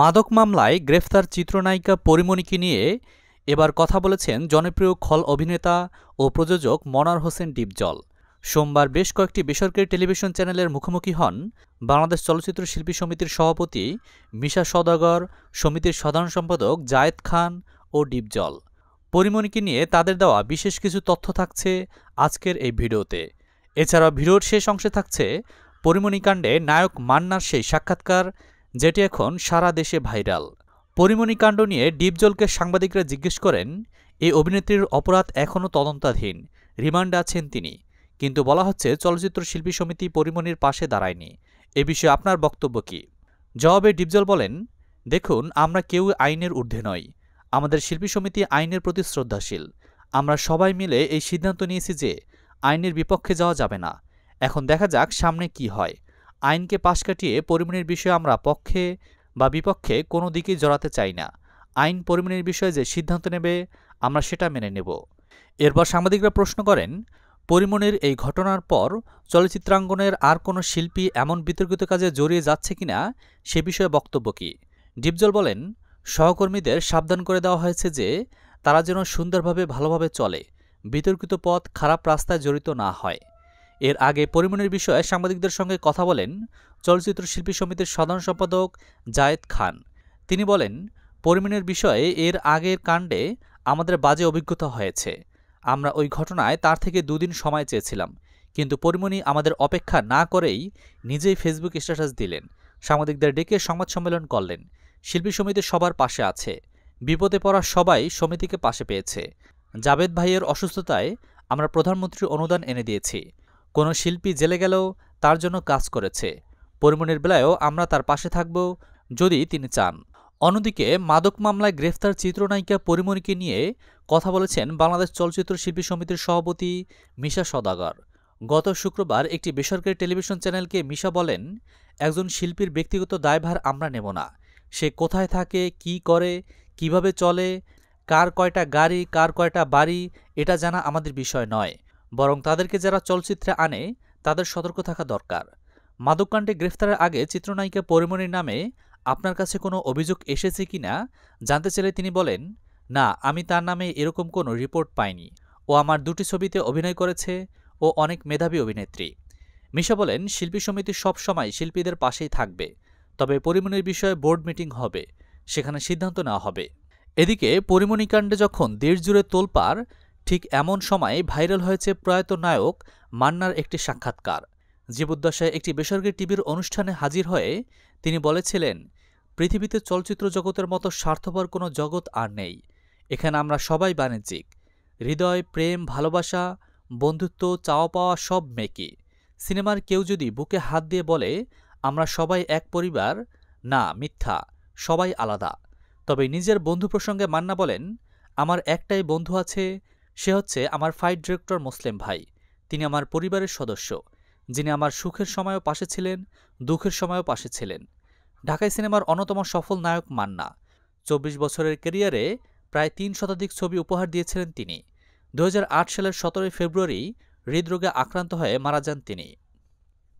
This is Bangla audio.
মাদক মামলায় গ্রেফতার চিত্রনায়িকা পরিমণিকে নিয়ে এবার কথা বলেছেন জনপ্রিয় খল অভিনেতা ও প্রযোজক মনার হোসেন ডিপজল সোমবার বেশ কয়েকটি বেসরকারি টেলিভিশন চ্যানেলের মুখোমুখি হন বাংলাদেশ চলচ্চিত্র শিল্পী সমিতির সভাপতি মিশা সদাগর সমিতির সাধারণ সম্পাদক জায়েদ খান ও ডিপজল পরিমণিকে নিয়ে তাদের দেওয়া বিশেষ কিছু তথ্য থাকছে আজকের এই ভিডিওতে এছাড়া ভিডিওর শেষ অংশে থাকছে পরিমণিকাণ্ডে নায়ক মান্নার সেই সাক্ষাৎকার যেটি এখন সারা দেশে ভাইরাল পরিমণিকাণ্ড নিয়ে ডিপজলকে সাংবাদিকরা জিজ্ঞেস করেন এই অভিনেত্রীর অপরাধ এখনও তদন্তাধীন রিমান্ডে আছেন তিনি কিন্তু বলা হচ্ছে চলচ্চিত্র শিল্পী সমিতি পরিমণির পাশে দাঁড়ায়নি এ বিষয়ে আপনার বক্তব্য কি জবাবে ডিপজল বলেন দেখুন আমরা কেউ আইনের ঊর্ধ্বে নই আমাদের শিল্পী সমিতি আইনের প্রতি শ্রদ্ধাশীল আমরা সবাই মিলে এই সিদ্ধান্ত নিয়েছি যে আইনের বিপক্ষে যাওয়া যাবে না এখন দেখা যাক সামনে কি হয় আইনকে পাশ কাটিয়ে পরিমাণের বিষয়ে আমরা পক্ষে বা বিপক্ষে কোনো দিকেই জড়াতে চাই না আইন পরিমাণের বিষয়ে যে সিদ্ধান্ত নেবে আমরা সেটা মেনে নেব এরপর সাংবাদিকরা প্রশ্ন করেন পরিমণির এই ঘটনার পর চলচ্চিত্রাঙ্গনের আর কোনো শিল্পী এমন বিতর্কিত কাজে জড়িয়ে যাচ্ছে কিনা সে বিষয়ে বক্তব্য কী ডিপজল বলেন সহকর্মীদের সাবধান করে দেওয়া হয়েছে যে তারা যেন সুন্দরভাবে ভালোভাবে চলে বিতর্কিত পথ খারাপ রাস্তায় জড়িত না হয় এর আগে পরিমণির বিষয়ে সাংবাদিকদের সঙ্গে কথা বলেন চলচ্চিত্র শিল্পী সমিতির সাধারণ সম্পাদক জায়েদ খান তিনি বলেন পরিমণির বিষয়ে এর আগের কাণ্ডে আমাদের বাজে অভিজ্ঞতা হয়েছে আমরা ওই ঘটনায় তার থেকে দুদিন সময় চেয়েছিলাম কিন্তু পরিমণি আমাদের অপেক্ষা না করেই নিজেই ফেসবুক স্ট্যাটাস দিলেন সাংবাদিকদের ডেকে সংবাদ সম্মেলন করলেন শিল্পী সমিতি সবার পাশে আছে বিপদে পড়া সবাই সমিতিকে পাশে পেয়েছে জাবেদ ভাইয়ের অসুস্থতায় আমরা প্রধানমন্ত্রীর অনুদান এনে দিয়েছি কোনো শিল্পী জেলে গেলেও তার জন্য কাজ করেছে পরিমণের বেলায়ও আমরা তার পাশে থাকব যদি তিনি চান অন্যদিকে মাদক মামলায় গ্রেফতার চিত্রনায়িকা পরিমণিকে নিয়ে কথা বলেছেন বাংলাদেশ চলচ্চিত্র শিল্পী সমিতির সভাপতি মিশা সদাগর গত শুক্রবার একটি বেসরকারি টেলিভিশন চ্যানেলকে মিশা বলেন একজন শিল্পীর ব্যক্তিগত দায়ভার আমরা নেব না সে কোথায় থাকে কি করে কিভাবে চলে কার কয়টা গাড়ি কার কয়টা বাড়ি এটা জানা আমাদের বিষয় নয় বরং তাদেরকে যারা চলচ্চিত্রে আনে তাদের সতর্ক থাকা দরকার মাদককাণ্ডে গ্রেফতারের আগে চিত্রনায়িকা পরিমণির নামে আপনার কাছে কোনো অভিযোগ এসেছে কি না জানতে চাইলে তিনি বলেন না আমি তার নামে এরকম কোনো রিপোর্ট পাইনি ও আমার দুটি ছবিতে অভিনয় করেছে ও অনেক মেধাবী অভিনেত্রী মিশা বলেন শিল্পী সমিতি সবসময় শিল্পীদের পাশেই থাকবে তবে পরিমণির বিষয়ে বোর্ড মিটিং হবে সেখানে সিদ্ধান্ত নেওয়া হবে এদিকে পরিমণিকাণ্ডে যখন দেশজুড়ে তোলপাড় ঠিক এমন সময়ে ভাইরাল হয়েছে প্রয়াত নায়ক মান্নার একটি সাক্ষাৎকার জীবদ্দশায় একটি বেসরকারি টিভির অনুষ্ঠানে হাজির হয়ে তিনি বলেছিলেন পৃথিবীতে চলচ্চিত্র জগতের মতো স্বার্থপর কোনো জগৎ আর নেই এখানে আমরা সবাই বাণিজ্যিক হৃদয় প্রেম ভালোবাসা বন্ধুত্ব চাওয়া পাওয়া সব মেকি সিনেমার কেউ যদি বুকে হাত দিয়ে বলে আমরা সবাই এক পরিবার না মিথ্যা সবাই আলাদা তবে নিজের বন্ধু প্রসঙ্গে মান্না বলেন আমার একটাই বন্ধু আছে সে হচ্ছে আমার ফাইট ডিরেক্টর মুসলিম ভাই তিনি আমার পরিবারের সদস্য যিনি আমার সুখের সময়ও পাশে ছিলেন দুঃখের সময়ও পাশে ছিলেন ঢাকায় সিনেমার অন্যতম সফল নায়ক মান্না চব্বিশ বছরের ক্যারিয়ারে প্রায় তিন শতাধিক ছবি উপহার দিয়েছিলেন তিনি দু সালের সতেরোই ফেব্রুয়ারি হৃদরোগে আক্রান্ত হয়ে মারা যান তিনি